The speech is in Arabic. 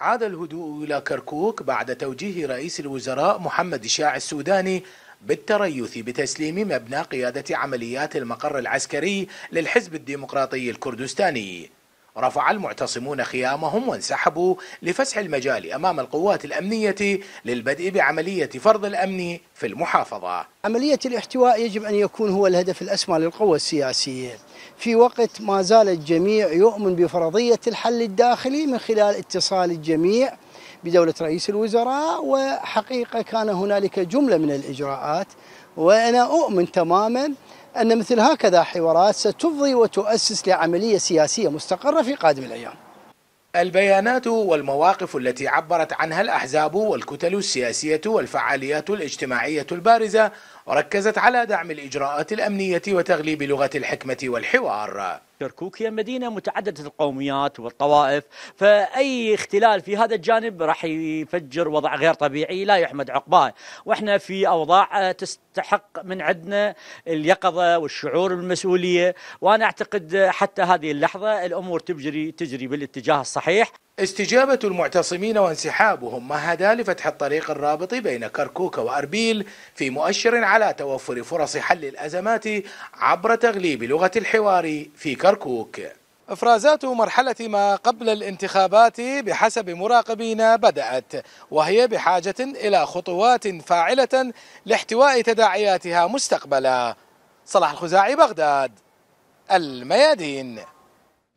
عاد الهدوء إلى كركوك بعد توجيه رئيس الوزراء محمد شاع السوداني بالتريث بتسليم مبنى قيادة عمليات المقر العسكري للحزب الديمقراطي الكردستاني رفع المعتصمون خيامهم وانسحبوا لفسح المجال أمام القوات الأمنية للبدء بعملية فرض الأمن في المحافظة عملية الاحتواء يجب أن يكون هو الهدف الأسمى للقوة السياسية في وقت ما زال الجميع يؤمن بفرضية الحل الداخلي من خلال اتصال الجميع بدولة رئيس الوزراء وحقيقة كان هنالك جملة من الإجراءات وأنا أؤمن تماما أن مثل هكذا حوارات ستفضي وتؤسس لعملية سياسية مستقرة في قادم الأيام البيانات والمواقف التي عبرت عنها الأحزاب والكتل السياسية والفعاليات الاجتماعية البارزة وركزت على دعم الإجراءات الأمنية وتغليب لغة الحكمة والحوار كركوك مدينة متعددة القوميات والطوائف فأي اختلال في هذا الجانب راح يفجر وضع غير طبيعي لا يحمد عقباه وإحنا في أوضاع تستحق من عندنا اليقظة والشعور بالمسؤولية وأنا أعتقد حتى هذه اللحظة الأمور تجري تجري بالاتجاه الصحيح استجابة المعتصمين وانسحابهم مهدا لفتح الطريق الرابط بين كركوك وأربيل في مؤشر على توفر فرص حل الأزمات عبر تغليب لغة الحوار في كركوك افرازات مرحله ما قبل الانتخابات بحسب مراقبين بدات وهي بحاجه الى خطوات فاعله لاحتواء تداعياتها مستقبلا صلاح الخزاعي بغداد الميادين